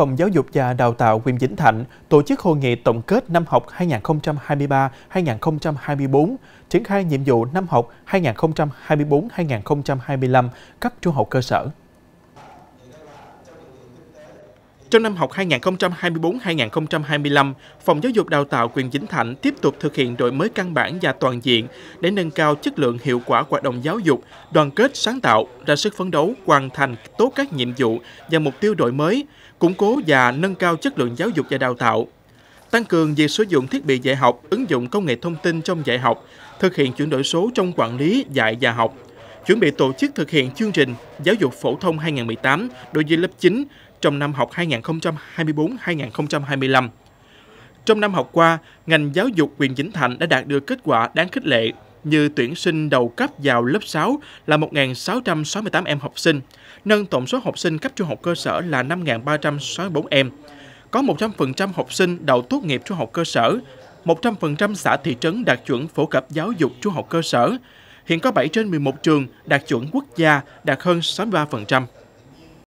Phòng Giáo dục và Đào tạo huyện Vĩnh Thạnh tổ chức hội nghị tổng kết năm học 2023-2024, triển khai nhiệm vụ năm học 2024-2025 cấp trung học cơ sở. Trong năm học 2024-2025, Phòng Giáo dục Đào tạo quyền Vĩnh Thạnh tiếp tục thực hiện đổi mới căn bản và toàn diện để nâng cao chất lượng hiệu quả hoạt động giáo dục, đoàn kết sáng tạo, ra sức phấn đấu, hoàn thành tốt các nhiệm vụ và mục tiêu đổi mới, củng cố và nâng cao chất lượng giáo dục và đào tạo, tăng cường việc sử dụng thiết bị dạy học, ứng dụng công nghệ thông tin trong dạy học, thực hiện chuyển đổi số trong quản lý, dạy và học, chuẩn bị tổ chức thực hiện chương trình giáo dục phổ thông 2018 đối với lớp 9 trong năm học 2024-2025. Trong năm học qua, ngành giáo dục quyền Vĩnh Thạnh đã đạt được kết quả đáng khích lệ như tuyển sinh đầu cấp vào lớp 6 là 1.668 em học sinh, nâng tổng số học sinh cấp trung học cơ sở là 5.364 em. Có 100% học sinh đậu tốt nghiệp trung học cơ sở, 100% xã thị trấn đạt chuẩn phổ cập giáo dục trung học cơ sở, Hiện có 7 trên 11 trường đạt chuẩn quốc gia đạt hơn 63%.